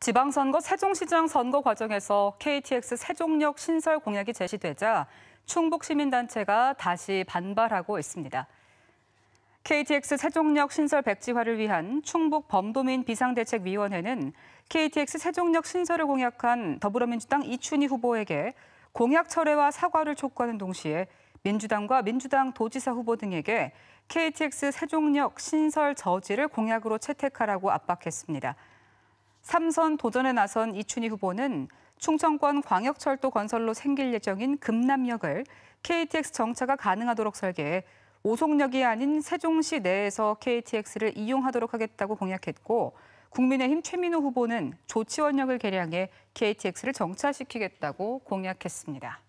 지방선거 세종시장 선거 과정에서 KTX 세종역 신설 공약이 제시되자 충북 시민단체가 다시 반발하고 있습니다. KTX 세종역 신설 백지화를 위한 충북 범도민 비상대책위원회는 KTX 세종역 신설을 공약한 더불어민주당 이춘희 후보에게 공약 철회와 사과를 촉구하는 동시에 민주당과 민주당 도지사 후보 등에게 KTX 세종역 신설 저지를 공약으로 채택하라고 압박했습니다. 삼선 도전에 나선 이춘희 후보는 충청권 광역철도 건설로 생길 예정인 금남역을 KTX 정차가 가능하도록 설계해 오송역이 아닌 세종시 내에서 KTX를 이용하도록 하겠다고 공약했고 국민의힘 최민호 후보는 조치원역을 개량해 KTX를 정차시키겠다고 공약했습니다.